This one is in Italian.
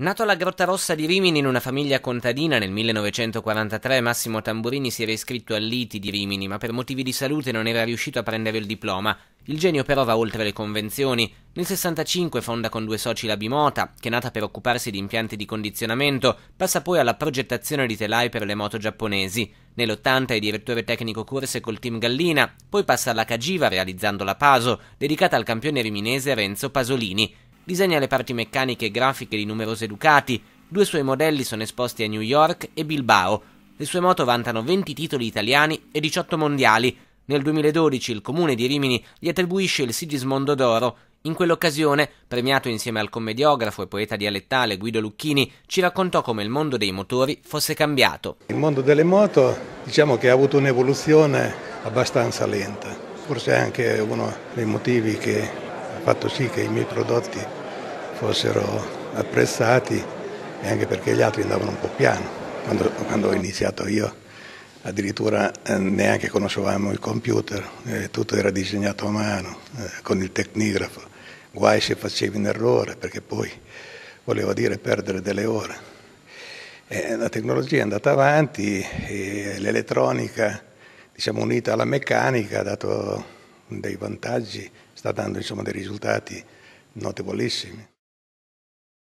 Nato alla Grotta Rossa di Rimini in una famiglia contadina nel 1943, Massimo Tamburini si era iscritto all'ITI di Rimini, ma per motivi di salute non era riuscito a prendere il diploma. Il genio però va oltre le convenzioni. Nel 65 fonda con due soci la Bimota, che nata per occuparsi di impianti di condizionamento, passa poi alla progettazione di telai per le moto giapponesi. Nell'80 è direttore tecnico corse col team Gallina, poi passa alla Cagiva realizzando la Paso, dedicata al campione riminese Renzo Pasolini. Disegna le parti meccaniche e grafiche di numerosi Ducati, due suoi modelli sono esposti a New York e Bilbao. Le sue moto vantano 20 titoli italiani e 18 mondiali. Nel 2012 il comune di Rimini gli attribuisce il Sigismondo d'Oro. In quell'occasione, premiato insieme al commediografo e poeta dialettale Guido Lucchini, ci raccontò come il mondo dei motori fosse cambiato. Il mondo delle moto diciamo che ha avuto un'evoluzione abbastanza lenta, forse è anche uno dei motivi che ha fatto sì che i miei prodotti fossero apprezzati e anche perché gli altri andavano un po' piano. Quando, quando ho iniziato io addirittura eh, neanche conoscevamo il computer, eh, tutto era disegnato a mano, eh, con il tecnigrafo. Guai se facevi un errore perché poi voleva dire perdere delle ore. Eh, la tecnologia è andata avanti, l'elettronica diciamo, unita alla meccanica ha dato dei vantaggi, sta dando insomma, dei risultati notevolissimi.